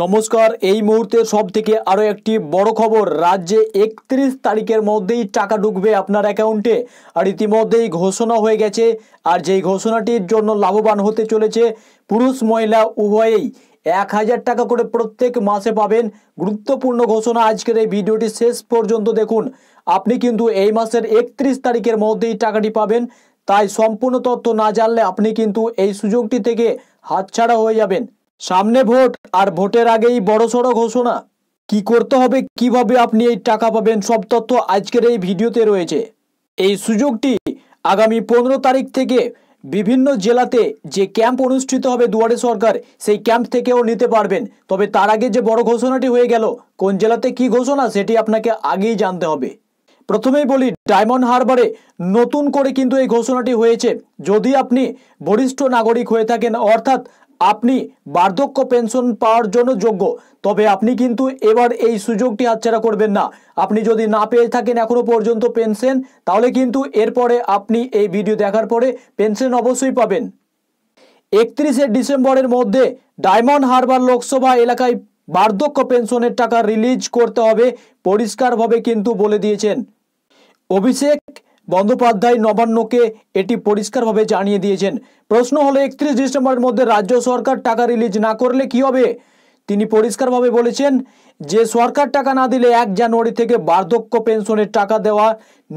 নমস্কার এই মুহূর্তে সব থেকে আরও একটি বড় খবর রাজ্যে একত্রিশ তারিখের মধ্যেই টাকা ঢুকবে আপনার অ্যাকাউন্টে আর ইতিমধ্যেই ঘোষণা হয়ে গেছে আর যেই ঘোষণাটির জন্য লাভবান হতে চলেছে পুরুষ মহিলা উভয়েই এক হাজার টাকা করে প্রত্যেক মাসে পাবেন গুরুত্বপূর্ণ ঘোষণা আজকের এই ভিডিওটি শেষ পর্যন্ত দেখুন আপনি কিন্তু এই মাসের একত্রিশ তারিখের মধ্যেই টাকাটি পাবেন তাই সম্পূর্ণ তথ্য না জানলে আপনি কিন্তু এই সুযোগটি থেকে হাতছাড়া হয়ে যাবেন সামনে ভোট আর ভোটের আগেই বড়সড় ঘোষণা কি করতে হবে কিভাবে আপনি এই টাকা পাবেন সব তথ্য আজকের এই ভিডিওতে রয়েছে এই সুযোগটি আগামী পনেরো তারিখ থেকে বিভিন্ন জেলাতে যে ক্যাম্প অনুষ্ঠিত হবে দুয়ারে সরকার সেই ক্যাম্প থেকেও নিতে পারবেন তবে তার আগে যে বড় ঘোষণাটি হয়ে গেল কোন জেলাতে কি ঘোষণা সেটি আপনাকে আগেই জানতে হবে প্রথমেই বলি ডায়মন্ড হারবারে নতুন করে কিন্তু এই ঘোষণাটি হয়েছে যদি আপনি বরিষ্ঠ নাগরিক হয়ে থাকেন অর্থাৎ আপনি বার্ধক্য পেনশন পাওয়ার জন্য যোগ্য তবে আপনি কিন্তু এবার এই সুযোগটি হাতছাড়া করবেন না আপনি যদি না পেয়ে থাকেন এখনও পর্যন্ত পেনশন তাহলে কিন্তু এরপরে আপনি এই ভিডিও দেখার পরে পেনশন অবশ্যই পাবেন একত্রিশে ডিসেম্বরের মধ্যে ডায়মন্ড হারবার লোকসভা এলাকায় বার্ধক্য পেনশনের টাকা রিলিজ করতে হবে পরিষ্কারভাবে কিন্তু বলে দিয়েছেন অভিষেক বন্দ্যোপাধ্যায় নবান্নকে এটি পরিষ্কারভাবে জানিয়ে দিয়েছেন প্রশ্ন হলো একত্রিশ ডিসেম্বরের মধ্যে রাজ্য সরকার টাকা রিলিজ না করলে কি হবে তিনি পরিষ্কারভাবে বলেছেন যে সরকার টাকা না দিলে এক জানুয়ারি থেকে বার্ধক্য পেনশনের টাকা দেওয়া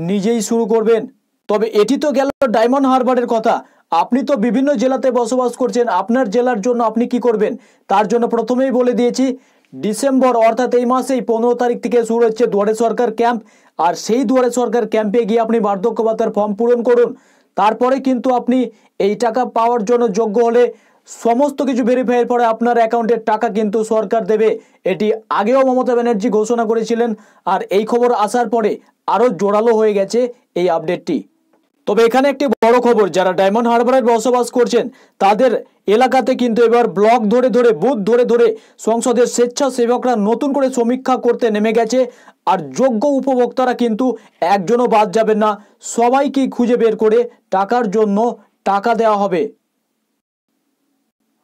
নিজেই শুরু করবেন তবে এটি তো গেল ডায়মন্ড হারবারের কথা আপনি তো বিভিন্ন জেলাতে বসবাস করছেন আপনার জেলার জন্য আপনি কি করবেন তার জন্য প্রথমেই বলে দিয়েছি ডিসেম্বর অর্থাৎ এই মাসেই পনেরো তারিখ থেকে শুরু হচ্ছে দুয়ারে সরকার ক্যাম্প আর সেই দুয়ারে সরকার ক্যাম্পে গিয়ে আপনি বার্ধক্য ভাতার ফর্ম পূরণ করুন তারপরে কিন্তু আপনি এই টাকা পাওয়ার জন্য যোগ্য হলে সমস্ত কিছু ভেরিফাইয়ের পরে আপনার অ্যাকাউন্টের টাকা কিন্তু সরকার দেবে এটি আগেও মমতা ব্যানার্জি ঘোষণা করেছিলেন আর এই খবর আসার পরে আরও জোরালো হয়ে গেছে এই আপডেটটি তবে এখানে একটি বড় খবর যারা ডায়মন্ড হারবারে বসবাস করছেন তাদের এলাকাতে কিন্তু এবার ব্লক ধরে ধরে বুথ ধরে ধরে সংসদের স্বেচ্ছাসেবকরা নতুন করে সমীক্ষা করতে নেমে গেছে আর যোগ্য উপভোক্তারা কিন্তু একজনও বাদ যাবেন না সবাইকে খুঁজে বের করে টাকার জন্য টাকা দেওয়া হবে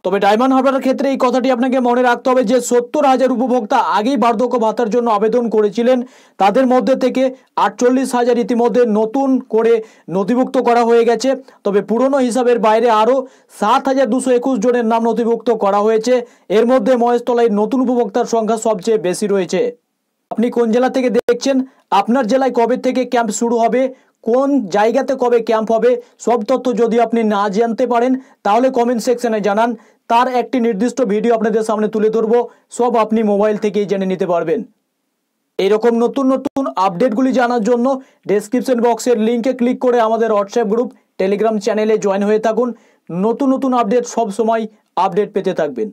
তবে ডায়মন্ড হারবারের ক্ষেত্রে এই কথাটি আপনাকে মনে রাখতে হবে যে সত্তর হাজার উপভোক্তা আগেই বার্ধক্য ভাতার জন্য আবেদন করেছিলেন তাদের মধ্যে থেকে আটচল্লিশ হাজার ইতিমধ্যে নতুন করে নথিভুক্ত করা হয়ে গেছে তবে পুরনো হিসাবের বাইরে আরও সাত হাজার দুশো একুশ জনের নাম নথিভুক্ত করা হয়েছে এর মধ্যে মহেশতলায় নতুন উপভোক্তার সংখ্যা সবচেয়ে বেশি রয়েছে আপনি কোন জেলা থেকে দেখছেন আপনার জেলায় কবে থেকে ক্যাম্প শুরু হবে কোন জায়গাতে কবে ক্যাম্প হবে সব তথ্য যদি আপনি না জানতে পারেন তাহলে কমেন্ট সেকশনে জানান তার একটি নির্দিষ্ট ভিডিও আপনাদের সামনে তুলে ধরবো সব আপনি মোবাইল থেকেই জেনে নিতে পারবেন এরকম নতুন নতুন আপডেটগুলি জানার জন্য ডেসক্রিপশন বক্সের লিঙ্কে ক্লিক করে আমাদের হোয়াটসঅ্যাপ গ্রুপ টেলিগ্রাম চ্যানেলে জয়েন হয়ে থাকুন নতুন নতুন আপডেট সব সময় আপডেট পেতে থাকবেন